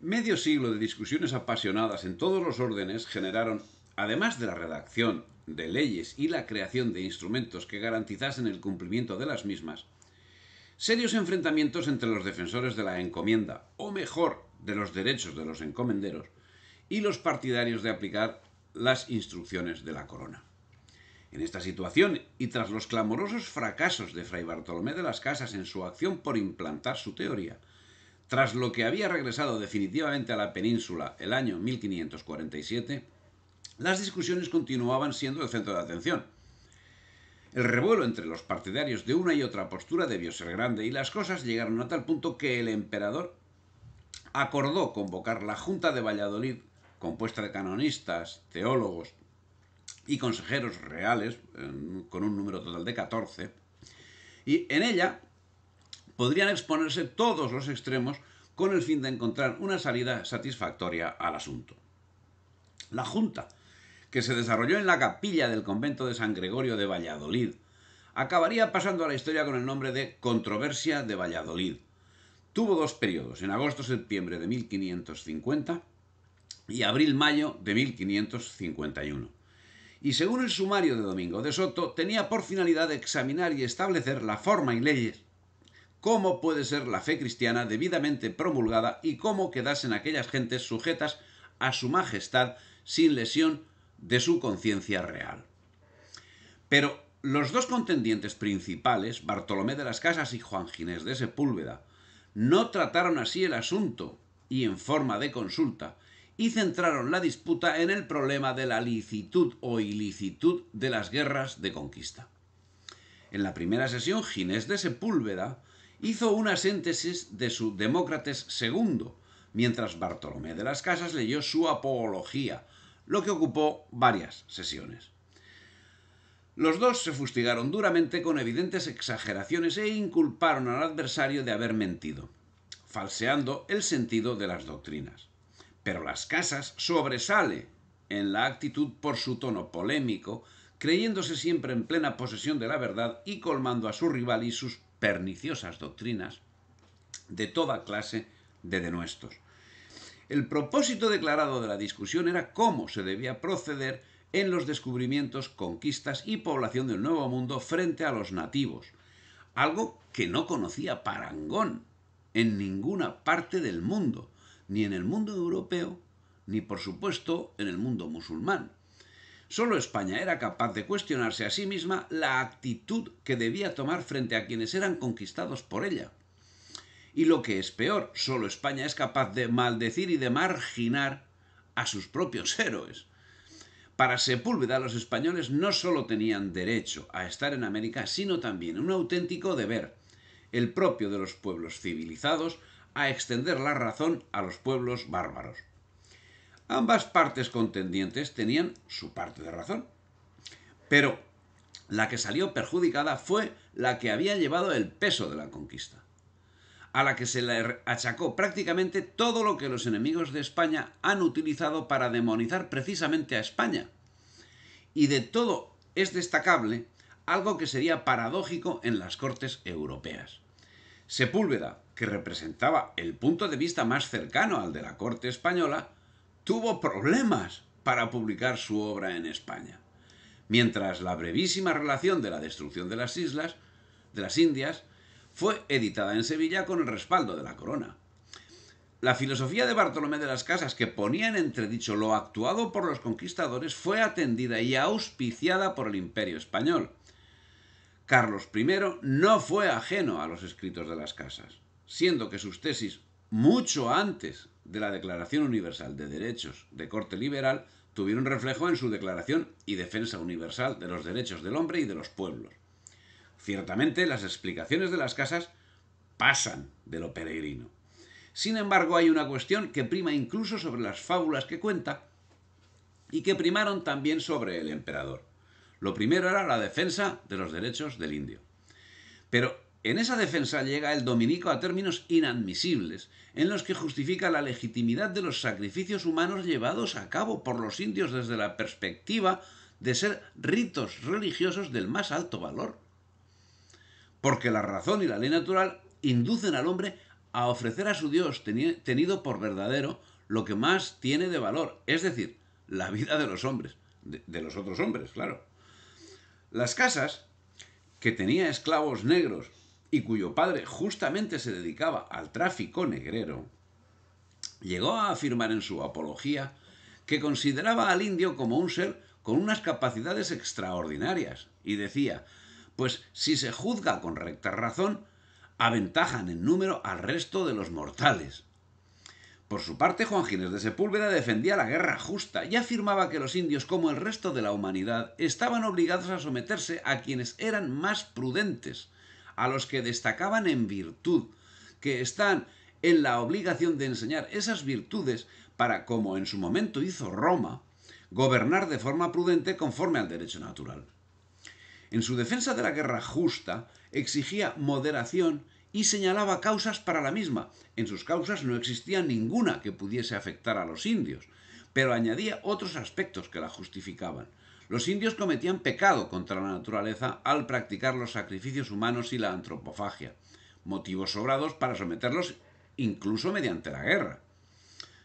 Medio siglo de discusiones apasionadas en todos los órdenes generaron, además de la redacción de leyes y la creación de instrumentos que garantizasen el cumplimiento de las mismas, serios enfrentamientos entre los defensores de la encomienda, o mejor, de los derechos de los encomenderos, y los partidarios de aplicar las instrucciones de la corona. En esta situación, y tras los clamorosos fracasos de Fray Bartolomé de las Casas en su acción por implantar su teoría, tras lo que había regresado definitivamente a la península el año 1547, las discusiones continuaban siendo el centro de atención. El revuelo entre los partidarios de una y otra postura debió ser grande y las cosas llegaron a tal punto que el emperador acordó convocar la Junta de Valladolid, compuesta de canonistas, teólogos y consejeros reales, con un número total de 14, y en ella podrían exponerse todos los extremos con el fin de encontrar una salida satisfactoria al asunto. La Junta, que se desarrolló en la capilla del convento de San Gregorio de Valladolid, acabaría pasando a la historia con el nombre de Controversia de Valladolid. Tuvo dos periodos, en agosto-septiembre de 1550 y abril-mayo de 1551. Y según el sumario de Domingo de Soto, tenía por finalidad examinar y establecer la forma y leyes cómo puede ser la fe cristiana debidamente promulgada y cómo quedasen aquellas gentes sujetas a su majestad sin lesión de su conciencia real. Pero los dos contendientes principales, Bartolomé de las Casas y Juan Ginés de Sepúlveda, no trataron así el asunto y en forma de consulta, y centraron la disputa en el problema de la licitud o ilicitud de las guerras de conquista. En la primera sesión, Ginés de Sepúlveda hizo una síntesis de su Demócrates II, mientras Bartolomé de las Casas leyó su Apología, lo que ocupó varias sesiones. Los dos se fustigaron duramente con evidentes exageraciones e inculparon al adversario de haber mentido, falseando el sentido de las doctrinas. Pero las casas sobresale en la actitud por su tono polémico, creyéndose siempre en plena posesión de la verdad y colmando a su rival y sus perniciosas doctrinas de toda clase de denuestos. El propósito declarado de la discusión era cómo se debía proceder en los descubrimientos, conquistas y población del Nuevo Mundo frente a los nativos, algo que no conocía Parangón en ninguna parte del mundo, ni en el mundo europeo, ni por supuesto en el mundo musulmán. Solo España era capaz de cuestionarse a sí misma la actitud que debía tomar frente a quienes eran conquistados por ella. Y lo que es peor, solo España es capaz de maldecir y de marginar a sus propios héroes. Para Sepúlveda los españoles no solo tenían derecho a estar en América, sino también un auténtico deber, el propio de los pueblos civilizados, a extender la razón a los pueblos bárbaros. Ambas partes contendientes tenían su parte de razón, pero la que salió perjudicada fue la que había llevado el peso de la conquista, a la que se le achacó prácticamente todo lo que los enemigos de España han utilizado para demonizar precisamente a España. Y de todo es destacable algo que sería paradójico en las Cortes Europeas. Sepúlveda, que representaba el punto de vista más cercano al de la Corte Española, tuvo problemas para publicar su obra en España. Mientras la brevísima relación de la destrucción de las islas, de las Indias, fue editada en Sevilla con el respaldo de la corona. La filosofía de Bartolomé de las Casas, que ponía en entredicho lo actuado por los conquistadores, fue atendida y auspiciada por el imperio español. Carlos I no fue ajeno a los escritos de las Casas, siendo que sus tesis, mucho antes de la Declaración Universal de Derechos de corte liberal tuvieron reflejo en su Declaración y Defensa Universal de los Derechos del Hombre y de los Pueblos. Ciertamente las explicaciones de las casas pasan de lo peregrino. Sin embargo, hay una cuestión que prima incluso sobre las fábulas que cuenta y que primaron también sobre el emperador. Lo primero era la defensa de los derechos del indio. Pero en esa defensa llega el dominico a términos inadmisibles, en los que justifica la legitimidad de los sacrificios humanos llevados a cabo por los indios desde la perspectiva de ser ritos religiosos del más alto valor. Porque la razón y la ley natural inducen al hombre a ofrecer a su Dios tenido por verdadero lo que más tiene de valor, es decir, la vida de los hombres, de, los otros hombres, claro. Las casas, que tenía esclavos negros y cuyo padre justamente se dedicaba al tráfico negrero, llegó a afirmar en su apología que consideraba al indio como un ser con unas capacidades extraordinarias y decía, pues si se juzga con recta razón, aventajan en número al resto de los mortales. Por su parte, Juan Ginés de Sepúlveda defendía la guerra justa y afirmaba que los indios, como el resto de la humanidad, estaban obligados a someterse a quienes eran más prudentes, a los que destacaban en virtud, que están en la obligación de enseñar esas virtudes para, como en su momento hizo Roma, gobernar de forma prudente conforme al derecho natural. En su defensa de la guerra justa, exigía moderación y señalaba causas para la misma. En sus causas no existía ninguna que pudiese afectar a los indios, pero añadía otros aspectos que la justificaban. Los indios cometían pecado contra la naturaleza al practicar los sacrificios humanos y la antropofagia, motivos sobrados para someterlos incluso mediante la guerra.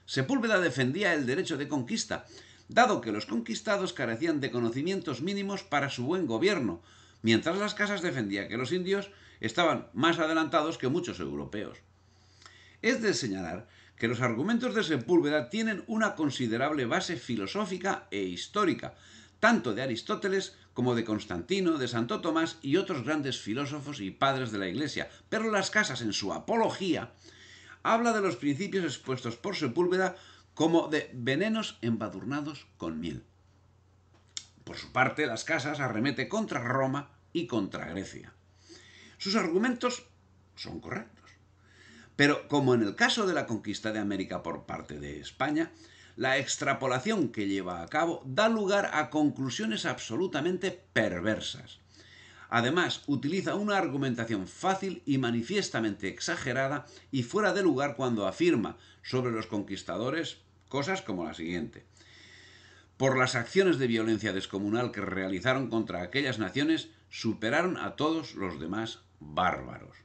Sepúlveda defendía el derecho de conquista, dado que los conquistados carecían de conocimientos mínimos para su buen gobierno, mientras las casas defendía que los indios estaban más adelantados que muchos europeos. Es de señalar que los argumentos de Sepúlveda tienen una considerable base filosófica e histórica, tanto de Aristóteles como de Constantino, de Santo Tomás y otros grandes filósofos y padres de la Iglesia, pero Las Casas en su apología habla de los principios expuestos por Sepúlveda como de venenos embadurnados con miel. Por su parte, Las Casas arremete contra Roma y contra Grecia. Sus argumentos son correctos. Pero como en el caso de la conquista de América por parte de España, la extrapolación que lleva a cabo da lugar a conclusiones absolutamente perversas. Además, utiliza una argumentación fácil y manifiestamente exagerada y fuera de lugar cuando afirma sobre los conquistadores cosas como la siguiente. Por las acciones de violencia descomunal que realizaron contra aquellas naciones, superaron a todos los demás bárbaros.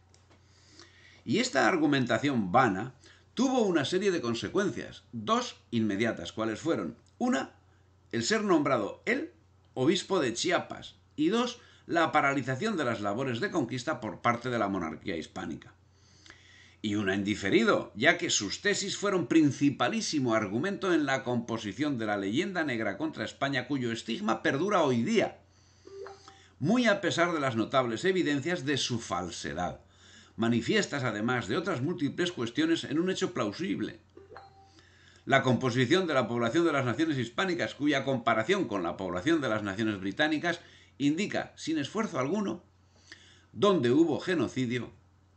Y esta argumentación vana tuvo una serie de consecuencias, dos inmediatas, ¿cuáles fueron? Una, el ser nombrado él obispo de Chiapas, y dos, la paralización de las labores de conquista por parte de la monarquía hispánica. Y una en diferido, ya que sus tesis fueron principalísimo argumento en la composición de la leyenda negra contra España cuyo estigma perdura hoy día, muy a pesar de las notables evidencias de su falsedad manifiestas además de otras múltiples cuestiones en un hecho plausible. La composición de la población de las naciones hispánicas, cuya comparación con la población de las naciones británicas indica, sin esfuerzo alguno, dónde hubo genocidio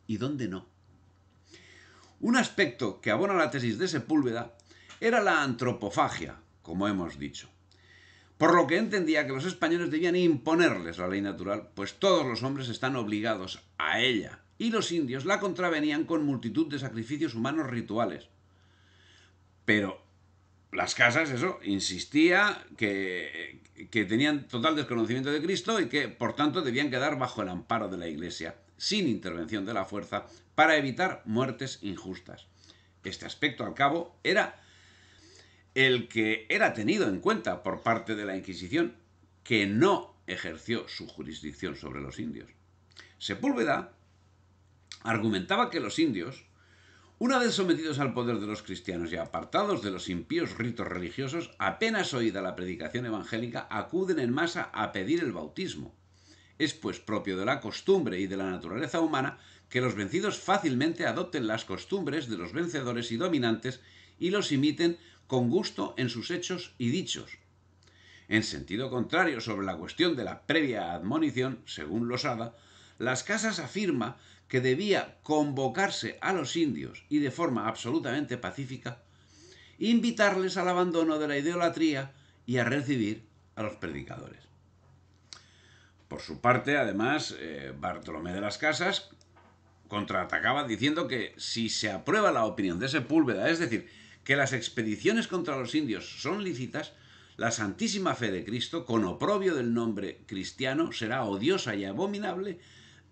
y dónde no. Un aspecto que abona la tesis de Sepúlveda era la antropofagia, como hemos dicho. Por lo que entendía que los españoles debían imponerles la ley natural, pues todos los hombres están obligados a ella, y los indios la contravenían con multitud de sacrificios humanos rituales. Pero las casas, eso, insistía que, que, tenían total desconocimiento de Cristo y que, por tanto, debían quedar bajo el amparo de la Iglesia, sin intervención de la fuerza, para evitar muertes injustas. Este aspecto, al cabo, era el que era tenido en cuenta por parte de la Inquisición, que no ejerció su jurisdicción sobre los indios. Sepúlveda argumentaba que los indios, una vez sometidos al poder de los cristianos y apartados de los impíos ritos religiosos, apenas oída la predicación evangélica, acuden en masa a pedir el bautismo. Es pues propio de la costumbre y de la naturaleza humana que los vencidos fácilmente adopten las costumbres de los vencedores y dominantes y los imiten con gusto en sus hechos y dichos. En sentido contrario sobre la cuestión de la previa admonición, según Losada, las Casas afirma que debía convocarse a los indios y de forma absolutamente pacífica, invitarles al abandono de la idolatría y a recibir a los predicadores. Por su parte, además, eh, Bartolomé de las Casas contraatacaba diciendo que si se aprueba la opinión de Sepúlveda, es decir, que las expediciones contra los indios son lícitas, la Santísima Fe de Cristo, con oprobio del nombre cristiano, será odiosa y abominable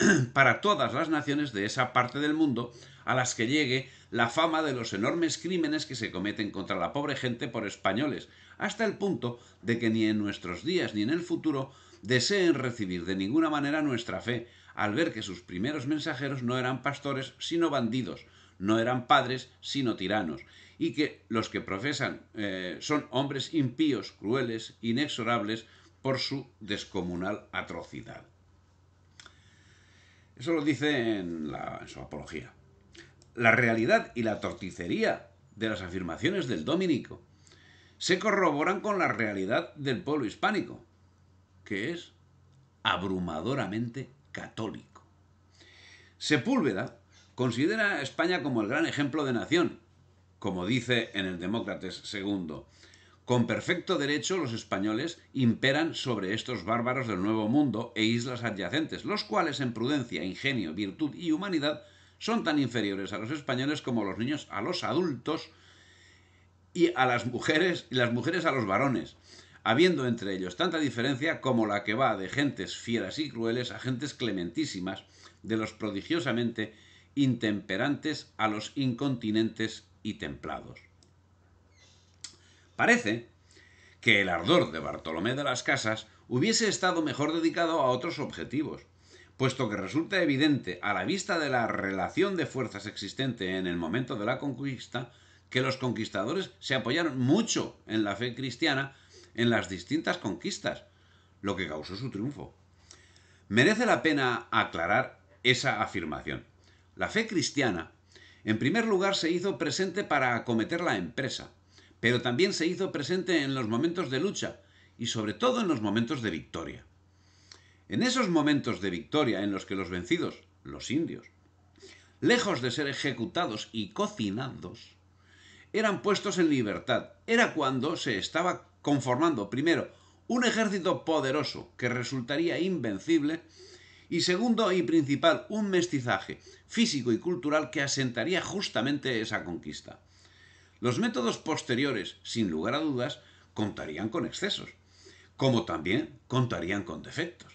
para todas las naciones de esa parte del mundo a las que llegue la fama de los enormes crímenes que se cometen contra la pobre gente por españoles, hasta el punto de que ni en nuestros días ni en el futuro deseen recibir de ninguna manera nuestra fe, al ver que sus primeros mensajeros no eran pastores sino bandidos, no eran padres sino tiranos, y que los que profesan eh, son hombres impíos, crueles, inexorables por su descomunal atrocidad. Eso lo dice en, su apología. La realidad y la torticería de las afirmaciones del dominico se corroboran con la realidad del pueblo hispánico, que es abrumadoramente católico. Sepúlveda considera a España como el gran ejemplo de nación, como dice en el Demócrates II, con perfecto derecho los españoles imperan sobre estos bárbaros del Nuevo Mundo e islas adyacentes, los cuales en prudencia, ingenio, virtud y humanidad son tan inferiores a los españoles como los niños a los adultos y a las mujeres y las mujeres a los varones, habiendo entre ellos tanta diferencia como la que va de gentes fieras y crueles a gentes clementísimas, de los prodigiosamente intemperantes a los incontinentes y templados. Parece que el ardor de Bartolomé de las Casas hubiese estado mejor dedicado a otros objetivos, puesto que resulta evidente a la vista de la relación de fuerzas existente en el momento de la conquista que los conquistadores se apoyaron mucho en la fe cristiana en las distintas conquistas, lo que causó su triunfo. Merece la pena aclarar esa afirmación. La fe cristiana, en primer lugar, se hizo presente para acometer la empresa, pero también se hizo presente en los momentos de lucha y sobre todo en los momentos de victoria. En esos momentos de victoria en los que los vencidos, los indios, lejos de ser ejecutados y cocinados, eran puestos en libertad. Era cuando se estaba conformando, primero, un ejército poderoso que resultaría invencible y segundo y principal, un mestizaje físico y cultural que asentaría justamente esa conquista. Los métodos posteriores, sin lugar a dudas, contarían con excesos, como también contarían con defectos.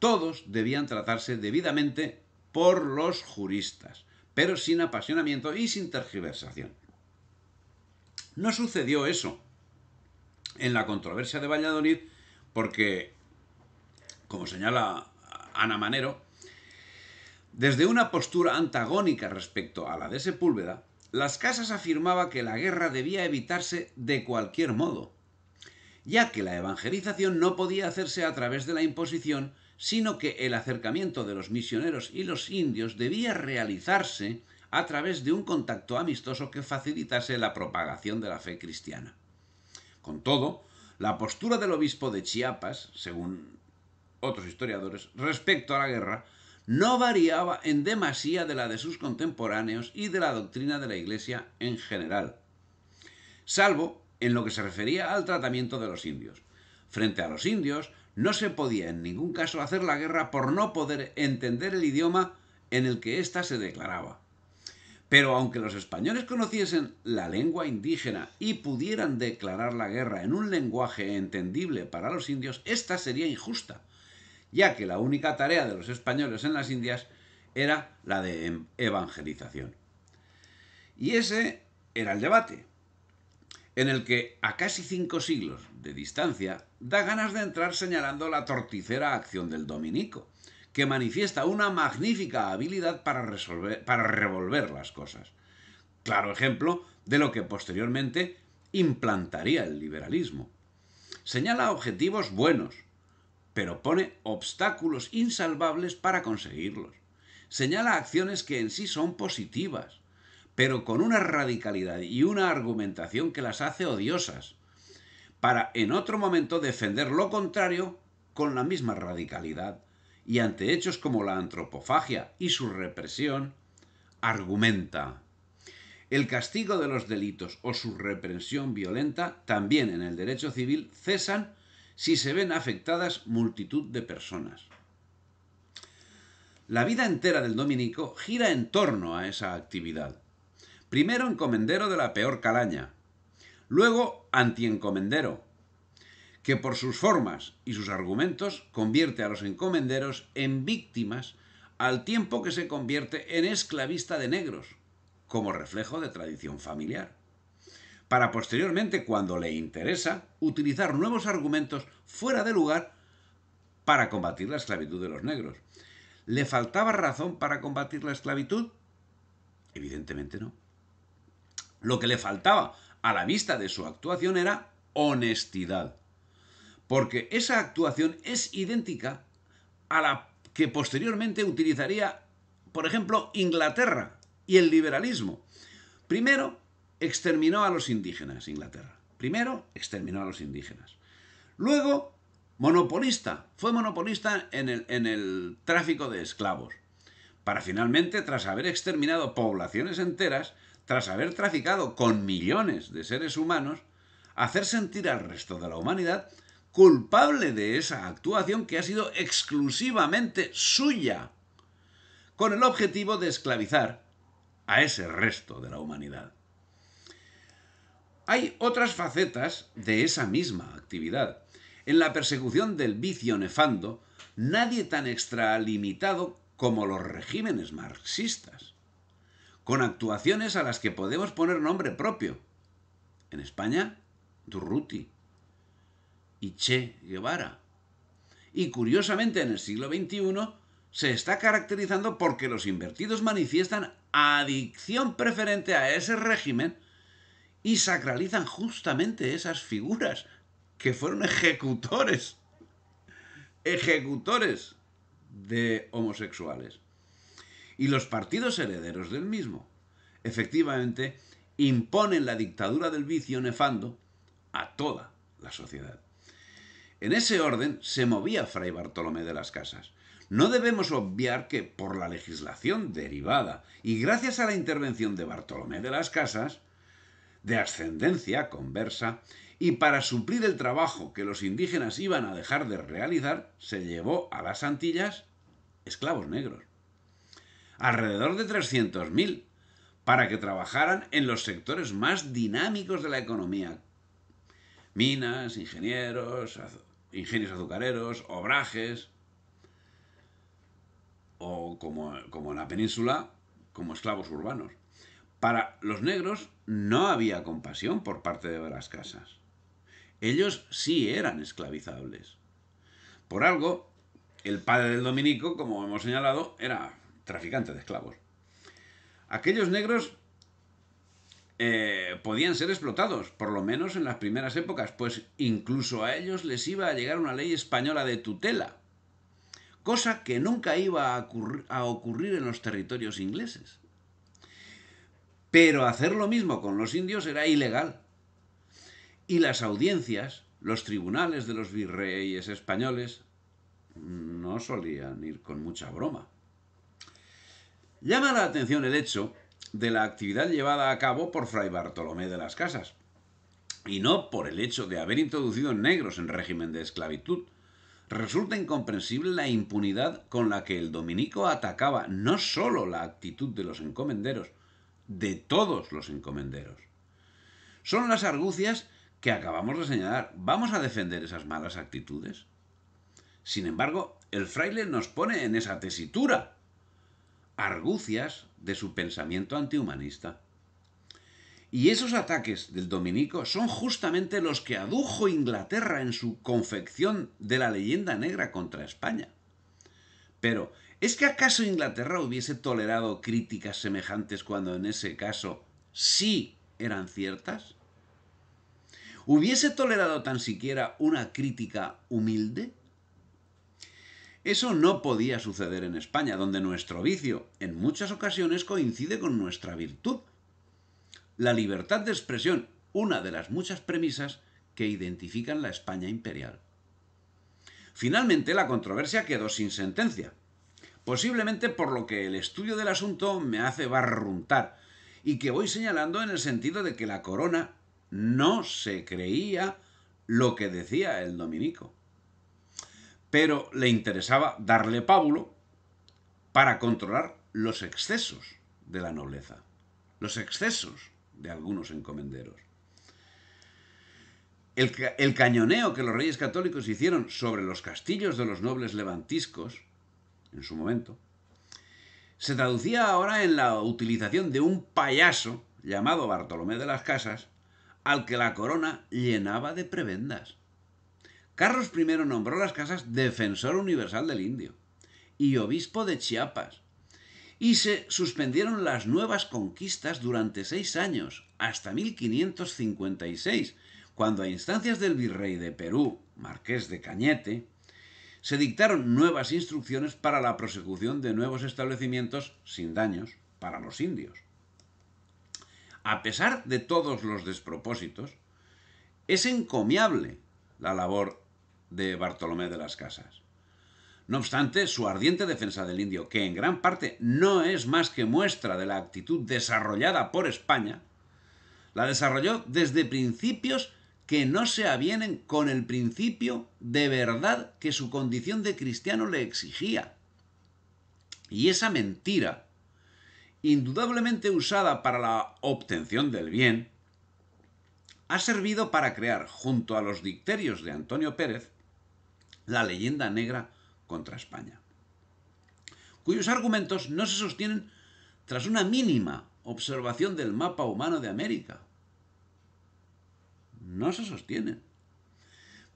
Todos debían tratarse debidamente por los juristas, pero sin apasionamiento y sin tergiversación. No sucedió eso en la controversia de Valladolid porque, como señala Ana Manero, desde una postura antagónica respecto a la de Sepúlveda, las Casas afirmaba que la guerra debía evitarse de cualquier modo, ya que la evangelización no podía hacerse a través de la imposición, sino que el acercamiento de los misioneros y los indios debía realizarse a través de un contacto amistoso que facilitase la propagación de la fe cristiana. Con todo, la postura del obispo de Chiapas, según otros historiadores, respecto a la guerra, no variaba en demasía de la de sus contemporáneos y de la doctrina de la Iglesia en general, salvo en lo que se refería al tratamiento de los indios. Frente a los indios, no se podía en ningún caso hacer la guerra por no poder entender el idioma en el que ésta se declaraba. Pero aunque los españoles conociesen la lengua indígena y pudieran declarar la guerra en un lenguaje entendible para los indios, esta sería injusta, ya que la única tarea de los españoles en las Indias era la de em, evangelización. Y ese era el debate, en el que a casi cinco siglos de distancia da ganas de entrar señalando la torticera acción del dominico, que manifiesta una magnífica habilidad para, resolver, para revolver las cosas. Claro ejemplo de lo que posteriormente implantaría el liberalismo. Señala objetivos buenos, pero pone obstáculos insalvables para conseguirlos. Señala acciones que en sí son positivas, pero con una radicalidad y una argumentación que las hace odiosas, para en otro momento defender lo contrario con la misma radicalidad, y ante hechos como la antropofagia y su represión, argumenta. El castigo de los delitos o su represión violenta también en el derecho civil cesan si se ven afectadas multitud de personas. La vida entera del dominico gira en torno a esa actividad. Primero encomendero de la peor calaña, luego antiencomendero, que por sus formas y sus argumentos convierte a los encomenderos en víctimas al tiempo que se convierte en esclavista de negros, como reflejo de tradición familiar para posteriormente, cuando le interesa, utilizar nuevos argumentos fuera de lugar para combatir la esclavitud de los negros. ¿Le faltaba razón para combatir la esclavitud? Evidentemente no. Lo que le faltaba a la vista de su actuación era honestidad. Porque esa actuación es idéntica a la que posteriormente utilizaría, por ejemplo, Inglaterra y el liberalismo. Primero, exterminó a los indígenas Inglaterra. Primero, exterminó a los indígenas. Luego, monopolista. Fue monopolista en el, en el tráfico de esclavos. Para finalmente, tras haber exterminado poblaciones enteras, tras haber traficado con millones de seres humanos, hacer sentir al resto de la humanidad culpable de esa actuación que ha sido exclusivamente suya, con el objetivo de esclavizar a ese resto de la humanidad. Hay otras facetas de esa misma actividad. En la persecución del vicio nefando, nadie tan extralimitado como los regímenes marxistas, con actuaciones a las que podemos poner nombre propio. En España, Durruti y Che Guevara. Y curiosamente en el siglo XXI se está caracterizando porque los invertidos manifiestan adicción preferente a ese régimen y sacralizan justamente esas figuras que fueron ejecutores, ejecutores de homosexuales. Y los partidos herederos del mismo, efectivamente, imponen la dictadura del vicio nefando a toda la sociedad. En ese orden se movía Fray Bartolomé de las Casas. No debemos obviar que por la legislación derivada y gracias a la intervención de Bartolomé de las Casas, de ascendencia conversa y para suplir el trabajo que los indígenas iban a dejar de realizar, se llevó a las Antillas esclavos negros. Alrededor de 300.000 para que trabajaran en los sectores más dinámicos de la economía. Minas, ingenieros, ingenios azucareros, obrajes, o como, como en la península, como esclavos urbanos. Para los negros no había compasión por parte de las casas. Ellos sí eran esclavizables. Por algo, el padre del dominico, como hemos señalado, era traficante de esclavos. Aquellos negros eh, podían ser explotados, por lo menos en las primeras épocas, pues incluso a ellos les iba a llegar una ley española de tutela, cosa que nunca iba a ocurrir en los territorios ingleses. Pero hacer lo mismo con los indios era ilegal. Y las audiencias, los tribunales de los virreyes españoles, no solían ir con mucha broma. Llama la atención el hecho de la actividad llevada a cabo por Fray Bartolomé de las Casas, y no por el hecho de haber introducido negros en régimen de esclavitud. Resulta incomprensible la impunidad con la que el dominico atacaba no solo la actitud de los encomenderos, de todos los encomenderos. Son las argucias que acabamos de señalar. ¿Vamos a defender esas malas actitudes? Sin embargo, el fraile nos pone en esa tesitura. Argucias de su pensamiento antihumanista. Y esos ataques del dominico son justamente los que adujo Inglaterra en su confección de la leyenda negra contra España. Pero ¿Es que acaso Inglaterra hubiese tolerado críticas semejantes cuando en ese caso sí eran ciertas? ¿Hubiese tolerado tan siquiera una crítica humilde? Eso no podía suceder en España, donde nuestro vicio en muchas ocasiones coincide con nuestra virtud. La libertad de expresión, una de las muchas premisas que identifican la España imperial. Finalmente, la controversia quedó sin sentencia posiblemente por lo que el estudio del asunto me hace barruntar, y que voy señalando en el sentido de que la corona no se creía lo que decía el dominico. Pero le interesaba darle pábulo para controlar los excesos de la nobleza, los excesos de algunos encomenderos. El, el, cañoneo que los reyes católicos hicieron sobre los castillos de los nobles levantiscos en su momento, se traducía ahora en la utilización de un payaso llamado Bartolomé de las Casas, al que la corona llenaba de prebendas. Carlos I nombró las casas defensor universal del indio y obispo de Chiapas, y se suspendieron las nuevas conquistas durante seis años, hasta 1556, cuando a instancias del virrey de Perú, Marqués de Cañete, se dictaron nuevas instrucciones para la prosecución de nuevos establecimientos sin daños para los indios. A pesar de todos los despropósitos, es encomiable la labor de Bartolomé de las Casas. No obstante, su ardiente defensa del indio, que en gran parte no es más que muestra de la actitud desarrollada por España, la desarrolló desde principios que no se avienen con el principio de verdad que su condición de cristiano le exigía. Y esa mentira, indudablemente usada para la obtención del bien, ha servido para crear, junto a los dicterios de Antonio Pérez, la leyenda negra contra España, cuyos argumentos no se sostienen tras una mínima observación del mapa humano de América, no se sostienen.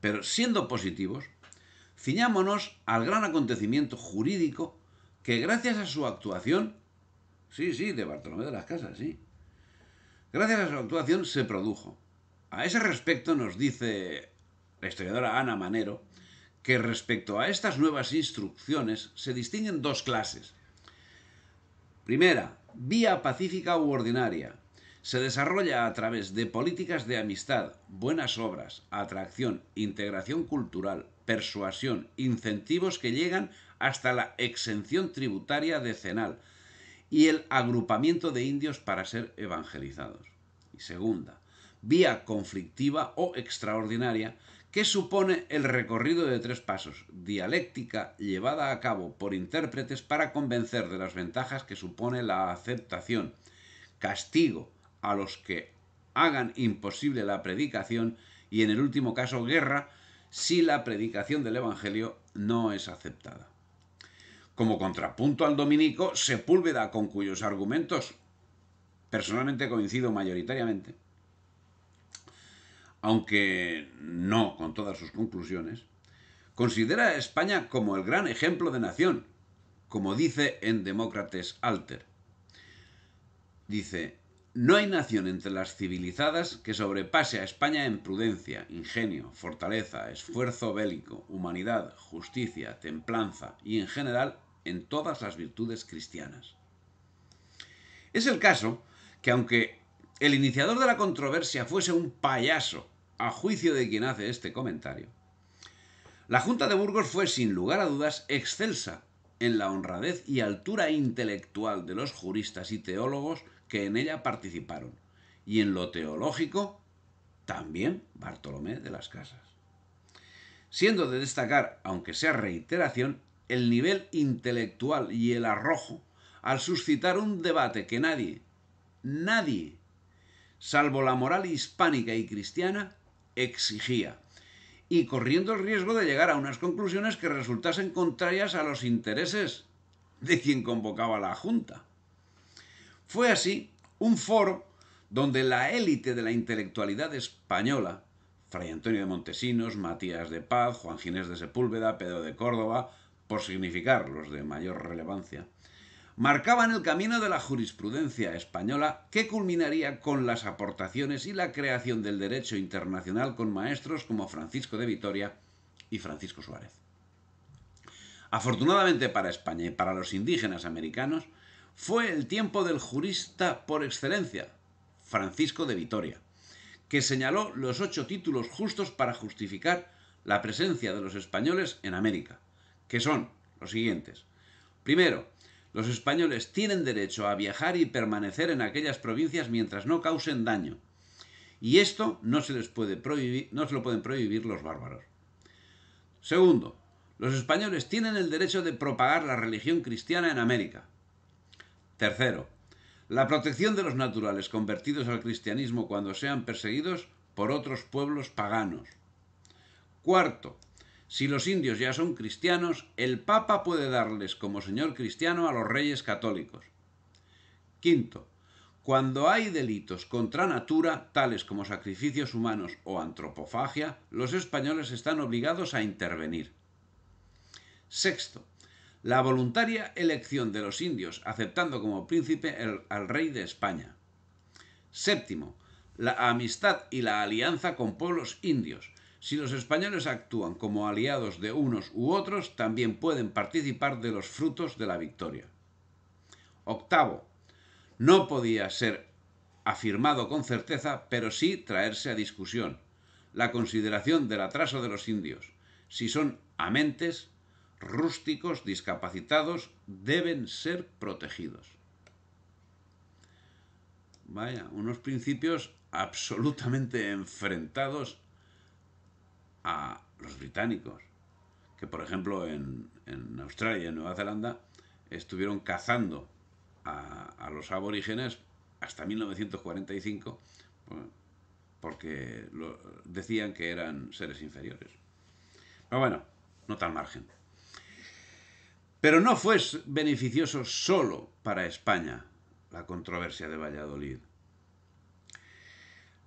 Pero siendo positivos, ciñámonos al gran acontecimiento jurídico que gracias a su actuación, sí, sí, de Bartolomé de las Casas, sí, gracias a su actuación se produjo. A ese respecto nos dice la historiadora Ana Manero que respecto a estas nuevas instrucciones se distinguen dos clases. Primera, vía pacífica u ordinaria, se desarrolla a través de políticas de amistad, buenas obras, atracción, integración cultural, persuasión, incentivos que llegan hasta la exención tributaria decenal y el agrupamiento de indios para ser evangelizados. Y segunda, vía conflictiva o extraordinaria que supone el recorrido de tres pasos, dialéctica llevada a cabo por intérpretes para convencer de las ventajas que supone la aceptación, castigo, a los que hagan imposible la predicación y en el último caso guerra si la predicación del Evangelio no es aceptada. Como contrapunto al dominico, Sepúlveda, con cuyos argumentos personalmente coincido mayoritariamente, aunque no con todas sus conclusiones, considera a España como el gran ejemplo de nación, como dice en Demócrates Alter. Dice, no hay nación entre las civilizadas que sobrepase a España en prudencia, ingenio, fortaleza, esfuerzo bélico, humanidad, justicia, templanza y en general en todas las virtudes cristianas. Es el caso que aunque el iniciador de la controversia fuese un payaso, a juicio de quien hace este comentario, la Junta de Burgos fue sin lugar a dudas excelsa en la honradez y altura intelectual de los juristas y teólogos que en ella participaron, y en lo teológico también Bartolomé de las Casas. Siendo de destacar, aunque sea reiteración, el nivel intelectual y el arrojo al suscitar un debate que nadie, nadie, salvo la moral hispánica y cristiana, exigía, y corriendo el riesgo de llegar a unas conclusiones que resultasen contrarias a los intereses de quien convocaba la Junta. Fue así un foro donde la élite de la intelectualidad española, Fray Antonio de Montesinos, Matías de Paz, Juan Ginés de Sepúlveda, Pedro de Córdoba, por significar los de mayor relevancia, marcaban el camino de la jurisprudencia española que culminaría con las aportaciones y la creación del derecho internacional con maestros como Francisco de Vitoria y Francisco Suárez. Afortunadamente para España y para los indígenas americanos, fue el tiempo del jurista por excelencia, Francisco de Vitoria, que señaló los ocho títulos justos para justificar la presencia de los españoles en América, que son los siguientes. Primero, los españoles tienen derecho a viajar y permanecer en aquellas provincias mientras no causen daño. Y esto no se les puede prohibir, no se lo pueden prohibir los bárbaros. Segundo, los españoles tienen el derecho de propagar la religión cristiana en América. Tercero, la protección de los naturales convertidos al cristianismo cuando sean perseguidos por otros pueblos paganos. Cuarto, si los indios ya son cristianos, el Papa puede darles como señor cristiano a los reyes católicos. Quinto, cuando hay delitos contra natura, tales como sacrificios humanos o antropofagia, los españoles están obligados a intervenir. Sexto, la voluntaria elección de los indios, aceptando como príncipe al rey de España. Séptimo, la amistad y la alianza con pueblos indios. Si los españoles actúan como aliados de unos u otros, también pueden participar de los frutos de la victoria. Octavo, no podía ser afirmado con certeza, pero sí traerse a discusión. La consideración del atraso de los indios. Si son amentes, rústicos, discapacitados, deben ser protegidos. Vaya, unos principios absolutamente enfrentados a los británicos, que por ejemplo en, Australia y en Nueva Zelanda estuvieron cazando a, los aborígenes hasta 1945, pues, porque decían que eran seres inferiores. Pero bueno, no tal margen. Pero no fue beneficioso solo para España la controversia de Valladolid.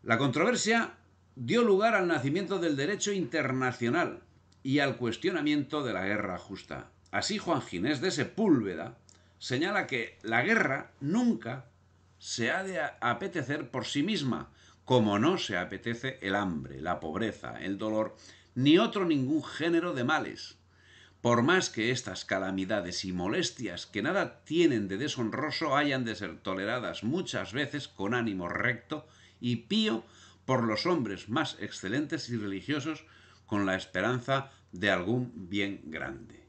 La controversia dio lugar al nacimiento del derecho internacional y al cuestionamiento de la guerra justa. Así Juan Ginés de Sepúlveda señala que la guerra nunca se ha de apetecer por sí misma, como no se apetece el hambre, la pobreza, el dolor, ni otro ningún género de males por más que estas calamidades y molestias que nada tienen de deshonroso hayan de ser toleradas muchas veces con ánimo recto y pío por los hombres más excelentes y religiosos con la esperanza de algún bien grande.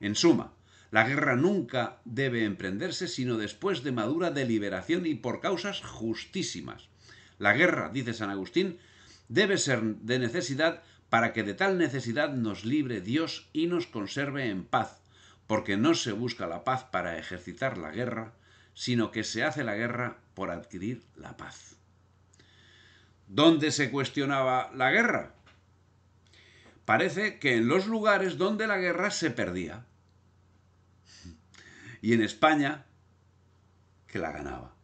En suma, la guerra nunca debe emprenderse sino después de madura deliberación y por causas justísimas. La guerra, dice San Agustín, debe ser de necesidad para que de tal necesidad nos libre Dios y nos conserve en paz, porque no se busca la paz para ejercitar la guerra, sino que se hace la guerra por adquirir la paz. ¿Dónde se cuestionaba la guerra? Parece que en los lugares donde la guerra se perdía. Y en España, que la ganaba.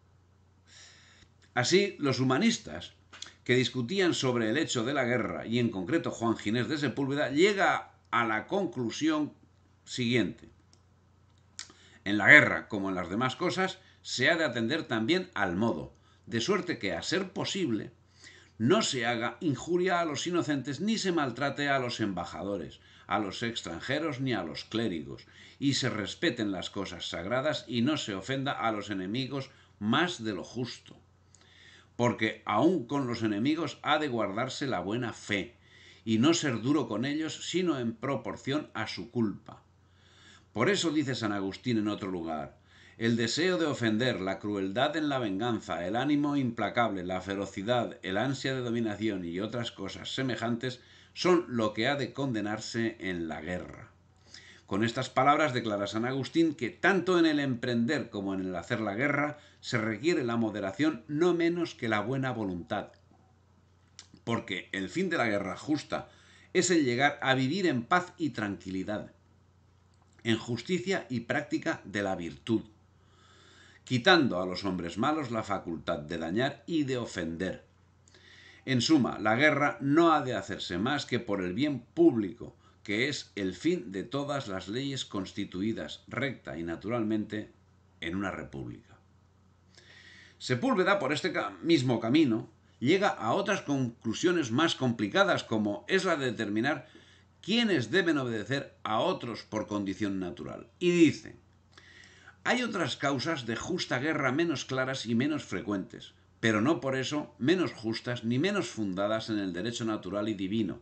Así, los humanistas que discutían sobre el hecho de la guerra, y en concreto Juan Ginés de Sepúlveda, llega a la conclusión siguiente. En la guerra, como en las demás cosas, se ha de atender también al modo, de suerte que, a ser posible, no se haga injuria a los inocentes ni se maltrate a los embajadores, a los extranjeros ni a los clérigos, y se respeten las cosas sagradas y no se ofenda a los enemigos más de lo justo porque aun con los enemigos ha de guardarse la buena fe, y no ser duro con ellos, sino en proporción a su culpa. Por eso dice San Agustín en otro lugar, el deseo de ofender, la crueldad en la venganza, el ánimo implacable, la ferocidad, el ansia de dominación y otras cosas semejantes son lo que ha de condenarse en la guerra. Con estas palabras declara San Agustín que tanto en el emprender como en el hacer la guerra se requiere la moderación no menos que la buena voluntad. Porque el fin de la guerra justa es el llegar a vivir en paz y tranquilidad, en justicia y práctica de la virtud, quitando a los hombres malos la facultad de dañar y de ofender. En suma, la guerra no ha de hacerse más que por el bien público, que es el fin de todas las leyes constituidas recta y naturalmente en una república. Sepúlveda, por este mismo camino, llega a otras conclusiones más complicadas, como es la de determinar quiénes deben obedecer a otros por condición natural. Y dice, hay otras causas de justa guerra menos claras y menos frecuentes, pero no por eso menos justas ni menos fundadas en el derecho natural y divino.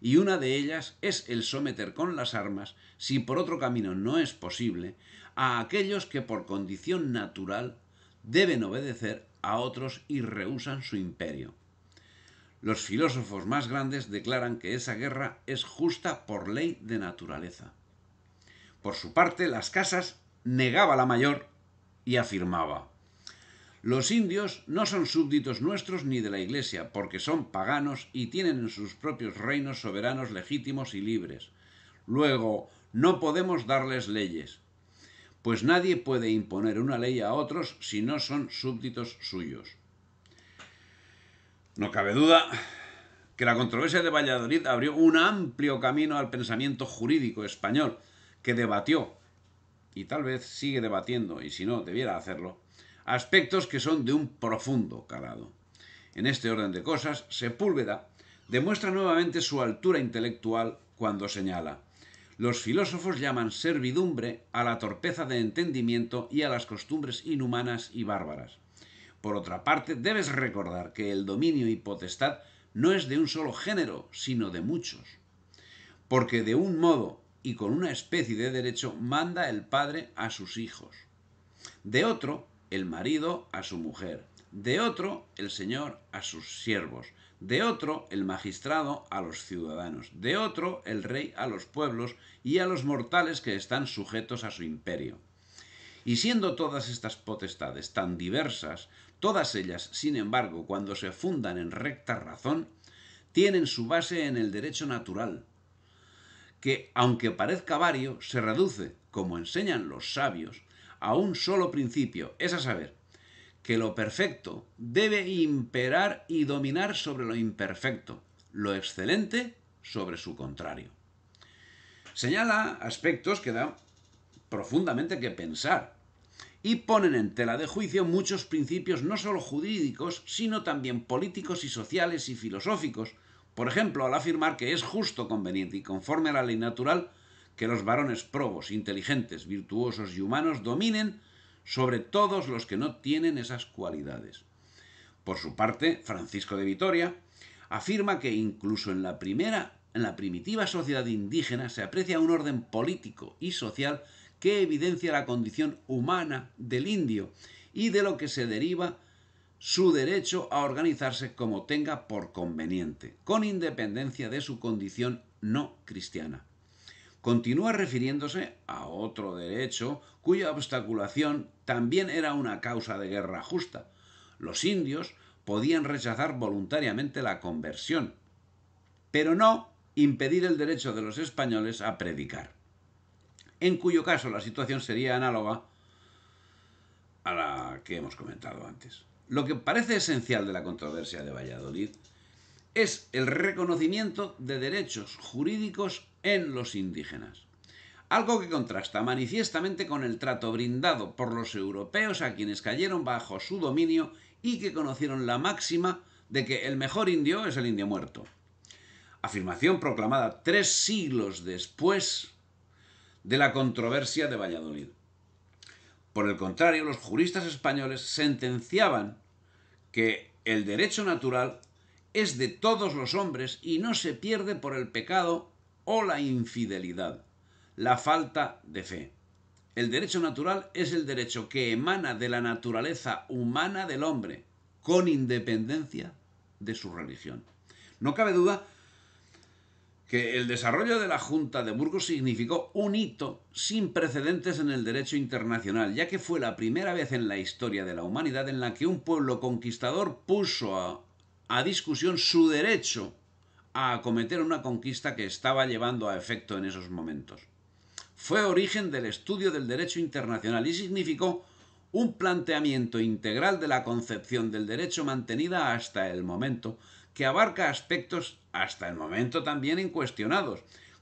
Y una de ellas es el someter con las armas, si por otro camino no es posible, a aquellos que por condición natural deben obedecer a otros y rehusan su imperio. Los filósofos más grandes declaran que esa guerra es justa por ley de naturaleza. Por su parte, las casas negaba la mayor y afirmaba, los indios no son súbditos nuestros ni de la Iglesia, porque son paganos y tienen en sus propios reinos soberanos legítimos y libres. Luego, no podemos darles leyes pues nadie puede imponer una ley a otros si no son súbditos suyos. No cabe duda que la controversia de Valladolid abrió un amplio camino al pensamiento jurídico español, que debatió, y tal vez sigue debatiendo, y si no, debiera hacerlo, aspectos que son de un profundo calado. En este orden de cosas, Sepúlveda demuestra nuevamente su altura intelectual cuando señala los filósofos llaman servidumbre a la torpeza de entendimiento y a las costumbres inhumanas y bárbaras. Por otra parte, debes recordar que el dominio y potestad no es de un solo género, sino de muchos. Porque de un modo y con una especie de derecho manda el padre a sus hijos. De otro, el marido a su mujer. De otro, el señor a sus siervos de otro el magistrado a los ciudadanos, de otro el rey a los pueblos y a los mortales que están sujetos a su imperio. Y siendo todas estas potestades tan diversas, todas ellas, sin embargo, cuando se fundan en recta razón, tienen su base en el derecho natural, que, aunque parezca vario, se reduce, como enseñan los sabios, a un solo principio, es a saber, que lo perfecto debe imperar y dominar sobre lo imperfecto, lo excelente sobre su contrario. Señala aspectos que dan profundamente que pensar y ponen en tela de juicio muchos principios no solo jurídicos, sino también políticos y sociales y filosóficos, por ejemplo, al afirmar que es justo, conveniente y conforme a la ley natural que los varones probos, inteligentes, virtuosos y humanos dominen sobre todos los que no tienen esas cualidades. Por su parte, Francisco de Vitoria afirma que incluso en la primera en la primitiva sociedad indígena se aprecia un orden político y social que evidencia la condición humana del indio y de lo que se deriva su derecho a organizarse como tenga por conveniente, con independencia de su condición no cristiana continúa refiriéndose a otro derecho cuya obstaculación también era una causa de guerra justa. Los indios podían rechazar voluntariamente la conversión, pero no impedir el derecho de los españoles a predicar, en cuyo caso la situación sería análoga a la que hemos comentado antes. Lo que parece esencial de la controversia de Valladolid es el reconocimiento de derechos jurídicos en los indígenas. Algo que contrasta manifiestamente con el trato brindado por los europeos a quienes cayeron bajo su dominio y que conocieron la máxima de que el mejor indio es el indio muerto. Afirmación proclamada tres siglos después de la controversia de Valladolid. Por el contrario, los juristas españoles sentenciaban que el derecho natural es de todos los hombres y no se pierde por el pecado o la infidelidad, la falta de fe. El derecho natural es el derecho que emana de la naturaleza humana del hombre, con independencia de su religión. No cabe duda que el desarrollo de la Junta de Burgos significó un hito sin precedentes en el derecho internacional, ya que fue la primera vez en la historia de la humanidad en la que un pueblo conquistador puso a, discusión su derecho a acometer una conquista que estaba llevando a efecto en esos momentos. Fue origen del estudio del derecho internacional y significó un planteamiento integral de la concepción del derecho mantenida hasta el momento, que abarca aspectos hasta el momento también incuestionados,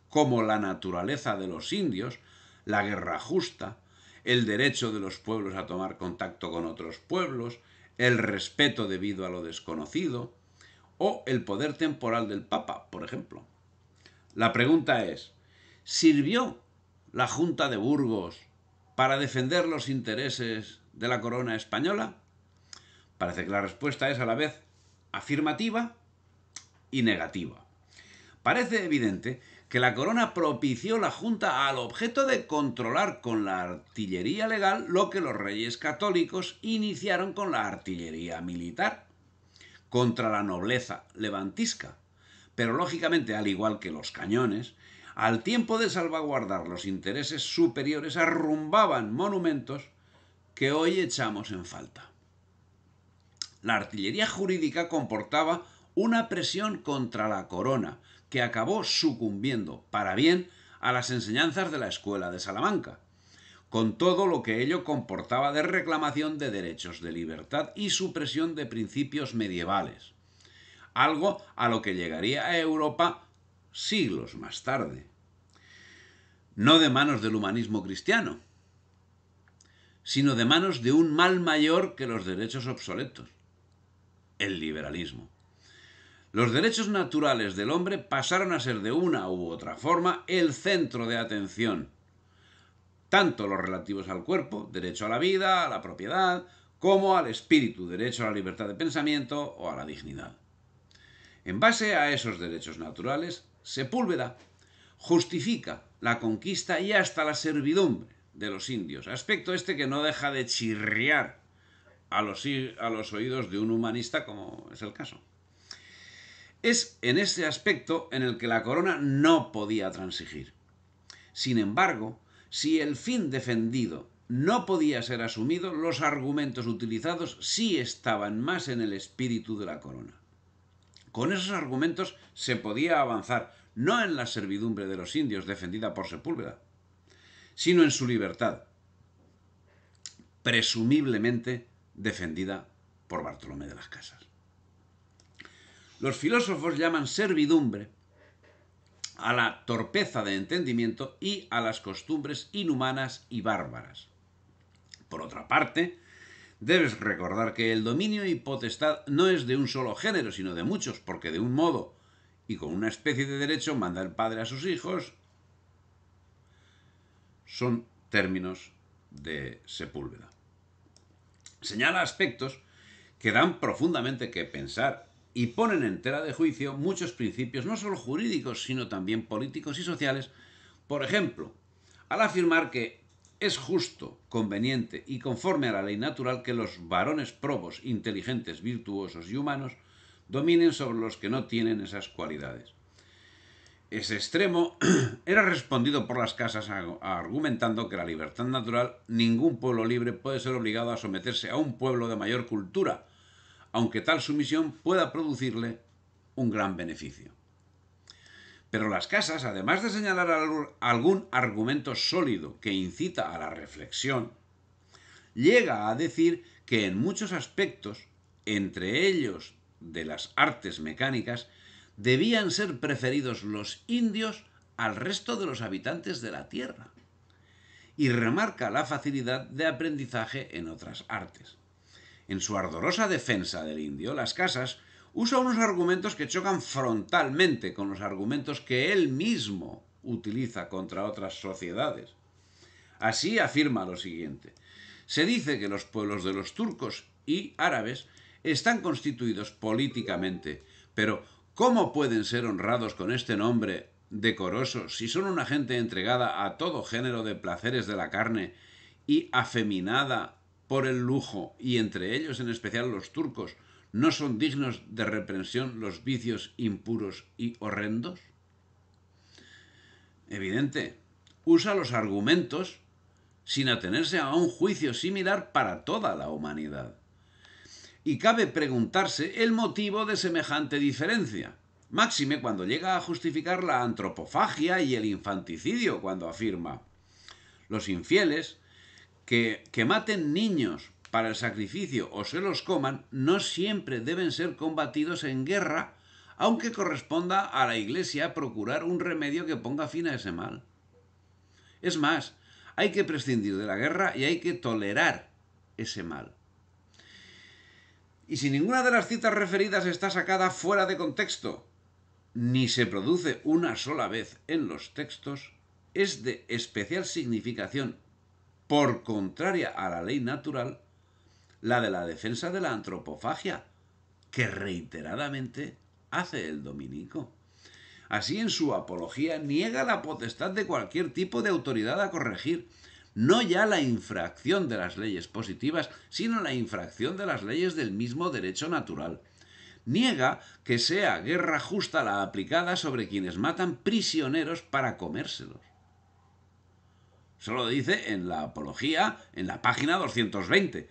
como la naturaleza de los indios, la guerra justa, el derecho de los pueblos a tomar contacto con otros pueblos, el respeto debido a lo desconocido, o el poder temporal del Papa, por ejemplo. La pregunta es, ¿sirvió la Junta de Burgos para defender los intereses de la corona española? Parece que la respuesta es a la vez afirmativa y negativa. Parece evidente que la corona propició la Junta al objeto de controlar con la artillería legal lo que los reyes católicos iniciaron con la artillería militar contra la nobleza levantisca, pero lógicamente, al igual que los cañones, al tiempo de salvaguardar los intereses superiores, arrumbaban monumentos que hoy echamos en falta. La artillería jurídica comportaba una presión contra la corona, que acabó sucumbiendo, para bien, a las enseñanzas de la escuela de Salamanca, con todo lo que ello comportaba de reclamación de derechos de libertad y supresión de principios medievales, algo a lo que llegaría a Europa siglos más tarde, no de manos del humanismo cristiano, sino de manos de un mal mayor que los derechos obsoletos, el liberalismo. Los derechos naturales del hombre pasaron a ser de una u otra forma el centro de atención tanto los relativos al cuerpo, derecho a la vida, a la propiedad, como al espíritu, derecho a la libertad de pensamiento o a la dignidad. En base a esos derechos naturales, Sepúlveda justifica la conquista y hasta la servidumbre de los indios, aspecto este que no deja de chirriar a los, a los oídos de un humanista como es el caso. Es en este aspecto en el que la corona no podía transigir. Sin embargo, si el fin defendido no podía ser asumido, los argumentos utilizados sí estaban más en el espíritu de la corona. Con esos argumentos se podía avanzar, no en la servidumbre de los indios defendida por Sepúlveda, sino en su libertad, presumiblemente defendida por Bartolomé de las Casas. Los filósofos llaman servidumbre a la torpeza de entendimiento y a las costumbres inhumanas y bárbaras. Por otra parte, debes recordar que el dominio y potestad no es de un solo género, sino de muchos, porque de un modo y con una especie de derecho manda el padre a sus hijos, son términos de Sepúlveda. Señala aspectos que dan profundamente que pensar y ponen en tela de juicio muchos principios no solo jurídicos, sino también políticos y sociales, por ejemplo, al afirmar que es justo, conveniente y conforme a la ley natural que los varones probos, inteligentes, virtuosos y humanos dominen sobre los que no tienen esas cualidades. Ese extremo era respondido por las casas argumentando que la libertad natural, ningún pueblo libre puede ser obligado a someterse a un pueblo de mayor cultura, aunque tal sumisión pueda producirle un gran beneficio. Pero las casas, además de señalar algún argumento sólido que incita a la reflexión, llega a decir que en muchos aspectos, entre ellos de las artes mecánicas, debían ser preferidos los indios al resto de los habitantes de la Tierra, y remarca la facilidad de aprendizaje en otras artes. En su ardorosa defensa del indio, las casas usa unos argumentos que chocan frontalmente con los argumentos que él mismo utiliza contra otras sociedades. Así afirma lo siguiente. Se dice que los pueblos de los turcos y árabes están constituidos políticamente, pero ¿cómo pueden ser honrados con este nombre decoroso si son una gente entregada a todo género de placeres de la carne y afeminada por el lujo, y entre ellos en especial los turcos, ¿no son dignos de reprensión los vicios impuros y horrendos? Evidente, usa los argumentos sin atenerse a un juicio similar para toda la humanidad. Y cabe preguntarse el motivo de semejante diferencia, máxime cuando llega a justificar la antropofagia y el infanticidio cuando afirma los infieles que, maten niños para el sacrificio o se los coman no siempre deben ser combatidos en guerra, aunque corresponda a la Iglesia procurar un remedio que ponga fin a ese mal. Es más, hay que prescindir de la guerra y hay que tolerar ese mal. Y si ninguna de las citas referidas está sacada fuera de contexto, ni se produce una sola vez en los textos, es de especial significación por contraria a la ley natural, la de la defensa de la antropofagia, que reiteradamente hace el dominico. Así en su apología niega la potestad de cualquier tipo de autoridad a corregir, no ya la infracción de las leyes positivas, sino la infracción de las leyes del mismo derecho natural. Niega que sea guerra justa la aplicada sobre quienes matan prisioneros para comérselo. Eso lo dice en la apología, en la página 220.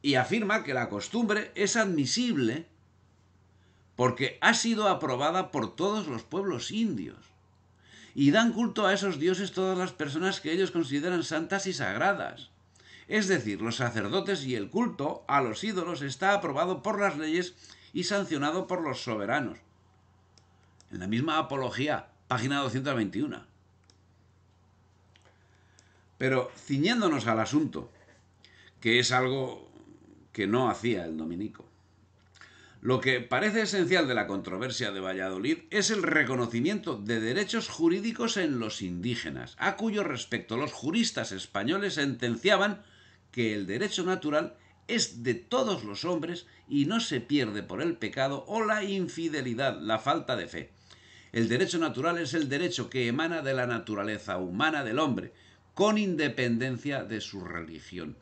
Y afirma que la costumbre es admisible porque ha sido aprobada por todos los pueblos indios. Y dan culto a esos dioses todas las personas que ellos consideran santas y sagradas. Es decir, los sacerdotes y el culto a los ídolos está aprobado por las leyes y sancionado por los soberanos. En la misma apología, página 221. Pero ciñéndonos al asunto, que es algo que no hacía el dominico. Lo que parece esencial de la controversia de Valladolid es el reconocimiento de derechos jurídicos en los indígenas, a cuyo respecto los juristas españoles sentenciaban que el derecho natural es de todos los hombres y no se pierde por el pecado o la infidelidad, la falta de fe. El derecho natural es el derecho que emana de la naturaleza humana del hombre con independencia de su religión.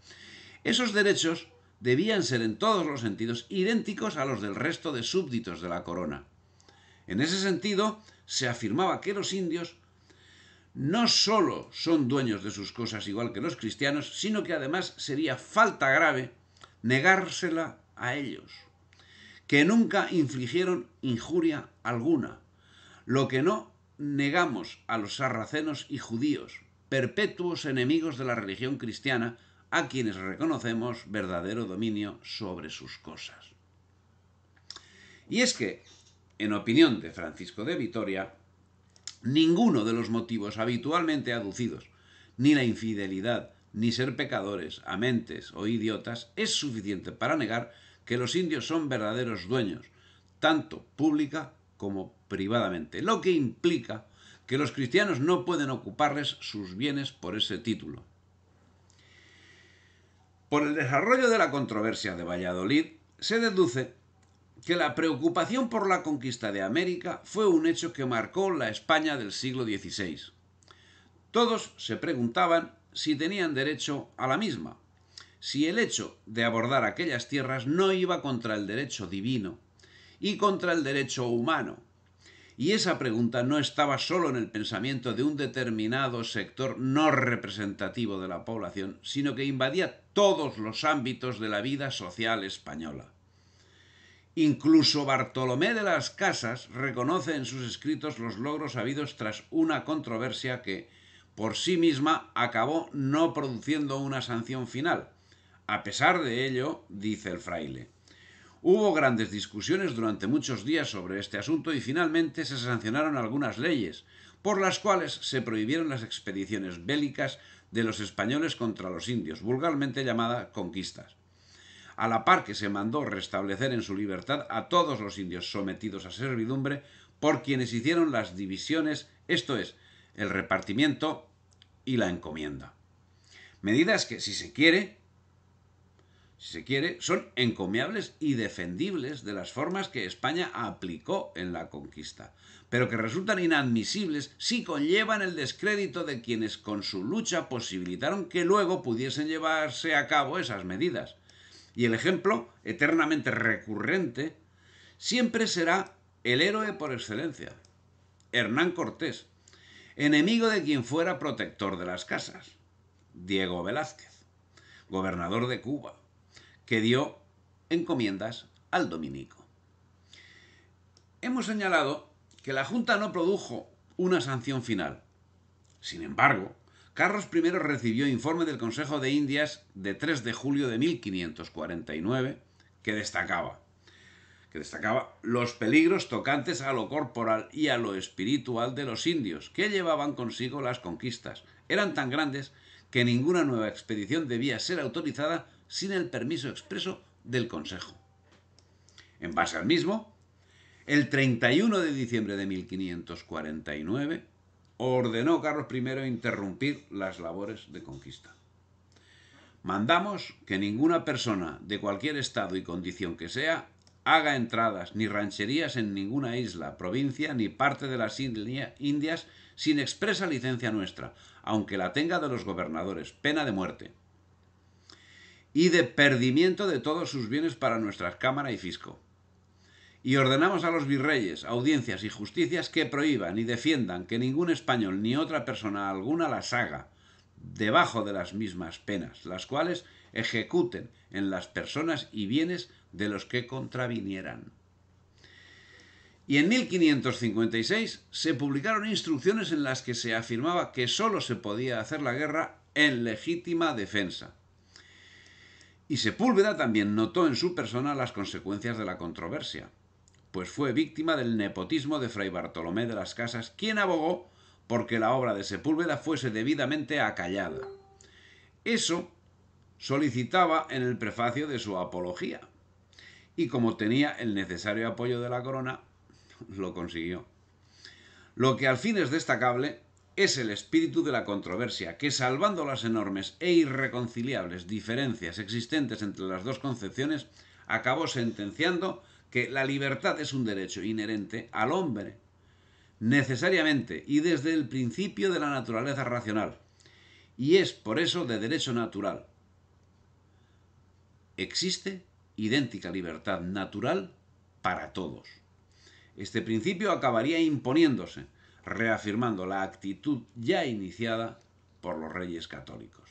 Esos derechos debían ser en todos los sentidos idénticos a los del resto de súbditos de la corona. En ese sentido, se afirmaba que los indios no sólo son dueños de sus cosas igual que los cristianos, sino que además sería falta grave negársela a ellos, que nunca infligieron injuria alguna, lo que no negamos a los sarracenos y judíos, perpetuos enemigos de la religión cristiana a quienes reconocemos verdadero dominio sobre sus cosas. Y es que, en opinión de Francisco de Vitoria, ninguno de los motivos habitualmente aducidos, ni la infidelidad, ni ser pecadores, amentes o idiotas, es suficiente para negar que los indios son verdaderos dueños, tanto pública como privadamente, lo que implica que los cristianos no pueden ocuparles sus bienes por ese título. Por el desarrollo de la controversia de Valladolid, se deduce que la preocupación por la conquista de América fue un hecho que marcó la España del siglo XVI. Todos se preguntaban si tenían derecho a la misma, si el hecho de abordar aquellas tierras no iba contra el derecho divino y contra el derecho humano, y esa pregunta no estaba solo en el pensamiento de un determinado sector no representativo de la población, sino que invadía todos los ámbitos de la vida social española. Incluso Bartolomé de las Casas reconoce en sus escritos los logros habidos tras una controversia que, por sí misma, acabó no produciendo una sanción final. A pesar de ello, dice el fraile, Hubo grandes discusiones durante muchos días sobre este asunto y finalmente se sancionaron algunas leyes, por las cuales se prohibieron las expediciones bélicas de los españoles contra los indios, vulgarmente llamada conquistas. A la par que se mandó restablecer en su libertad a todos los indios sometidos a servidumbre por quienes hicieron las divisiones, esto es, el repartimiento y la encomienda. Medidas que, si se quiere, si se quiere, son encomiables y defendibles de las formas que España aplicó en la conquista, pero que resultan inadmisibles si conllevan el descrédito de quienes con su lucha posibilitaron que luego pudiesen llevarse a cabo esas medidas. Y el ejemplo, eternamente recurrente, siempre será el héroe por excelencia, Hernán Cortés, enemigo de quien fuera protector de las casas, Diego Velázquez, gobernador de Cuba, que dio encomiendas al dominico. Hemos señalado que la Junta no produjo una sanción final. Sin embargo, Carlos I recibió informe del Consejo de Indias de 3 de julio de 1549 que destacaba que destacaba los peligros tocantes a lo corporal y a lo espiritual de los indios, que llevaban consigo las conquistas. Eran tan grandes que ninguna nueva expedición debía ser autorizada sin el permiso expreso del Consejo. En base al mismo, el 31 de diciembre de 1549 ordenó Carlos I interrumpir las labores de conquista. Mandamos que ninguna persona de cualquier estado y condición que sea haga entradas ni rancherías en ninguna isla, provincia ni parte de las Indias sin expresa licencia nuestra, aunque la tenga de los gobernadores, pena de muerte y de perdimiento de todos sus bienes para nuestra Cámara y Fisco. Y ordenamos a los virreyes, audiencias y justicias que prohíban y defiendan que ningún español ni otra persona alguna las haga, debajo de las mismas penas, las cuales ejecuten en las personas y bienes de los que contravinieran. Y en 1556 se publicaron instrucciones en las que se afirmaba que sólo se podía hacer la guerra en legítima defensa, y Sepúlveda también notó en su persona las consecuencias de la controversia, pues fue víctima del nepotismo de Fray Bartolomé de las Casas, quien abogó porque la obra de Sepúlveda fuese debidamente acallada. Eso solicitaba en el prefacio de su apología, y como tenía el necesario apoyo de la corona, lo consiguió. Lo que al fin es destacable es el espíritu de la controversia, que salvando las enormes e irreconciliables diferencias existentes entre las dos concepciones, acabó sentenciando que la libertad es un derecho inherente al hombre, necesariamente y desde el principio de la naturaleza racional, y es por eso de derecho natural. Existe idéntica libertad natural para todos. Este principio acabaría imponiéndose, reafirmando la actitud ya iniciada por los reyes católicos.